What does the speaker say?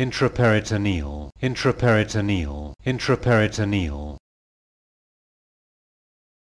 intraperitoneal, intraperitoneal, intraperitoneal.